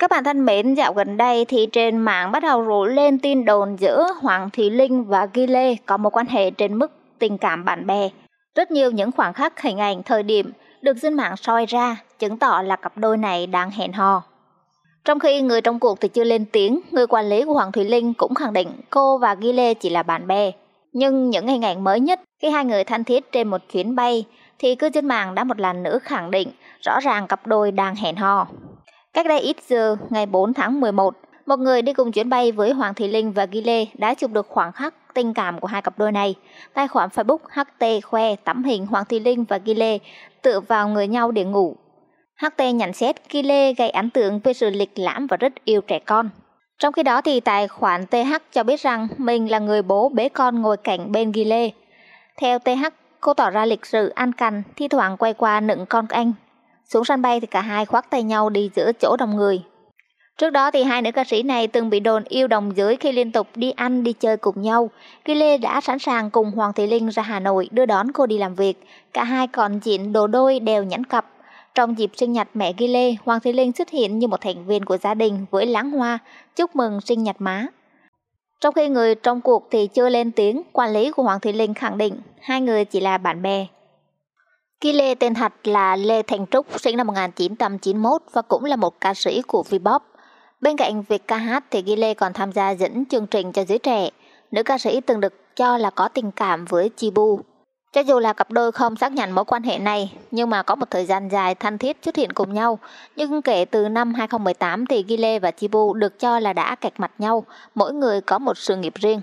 Các bạn thân mến, dạo gần đây thì trên mạng bắt đầu rủ lên tin đồn giữa Hoàng Thùy Linh và Ghi Lê có một quan hệ trên mức tình cảm bạn bè. Rất nhiều những khoảng khắc hình ảnh thời điểm được dân mạng soi ra, chứng tỏ là cặp đôi này đang hẹn hò. Trong khi người trong cuộc thì chưa lên tiếng, người quản lý của Hoàng Thùy Linh cũng khẳng định cô và Ghi Lê chỉ là bạn bè. Nhưng những hình ảnh mới nhất khi hai người thân thiết trên một chuyến bay thì cư dân mạng đã một lần nữa khẳng định rõ ràng cặp đôi đang hẹn hò. Cách đây ít giờ, ngày 4 tháng 11, một người đi cùng chuyến bay với Hoàng Thị Linh và Ghi Lê đã chụp được khoảng khắc tình cảm của hai cặp đôi này. Tài khoản Facebook HT khoe tấm hình Hoàng Thị Linh và Ghi Lê tựa vào người nhau để ngủ. HT nhận xét Ghi Lê gây ấn tượng về sự lịch lãm và rất yêu trẻ con. Trong khi đó thì tài khoản TH cho biết rằng mình là người bố bế con ngồi cạnh bên Ghi Lê. Theo TH, cô tỏ ra lịch sự an cằn, thi thoảng quay qua nựng con anh xuống sân bay thì cả hai khoác tay nhau đi giữa chỗ đông người. Trước đó thì hai nữ ca sĩ này từng bị đồn yêu đồng giới khi liên tục đi ăn đi chơi cùng nhau. Khi Lê đã sẵn sàng cùng Hoàng Thị Linh ra Hà Nội đưa đón cô đi làm việc, cả hai còn diện đồ đôi đều nhẵn cặp. Trong dịp sinh nhật mẹ Ghi Lê, Hoàng Thị Linh xuất hiện như một thành viên của gia đình với lãng hoa, chúc mừng sinh nhật má. Trong khi người trong cuộc thì chưa lên tiếng, quản lý của Hoàng Thị Linh khẳng định hai người chỉ là bạn bè, Ghi Lê tên thật là Lê Thành Trúc, sinh năm 1991 và cũng là một ca sĩ của Vbop. Bên cạnh việc ca hát thì Ghi Lê còn tham gia dẫn chương trình cho giới trẻ. Nữ ca sĩ từng được cho là có tình cảm với Chibu. Cho dù là cặp đôi không xác nhận mối quan hệ này, nhưng mà có một thời gian dài thân thiết xuất hiện cùng nhau. Nhưng kể từ năm 2018 thì Gile và Chibu được cho là đã cạch mặt nhau, mỗi người có một sự nghiệp riêng.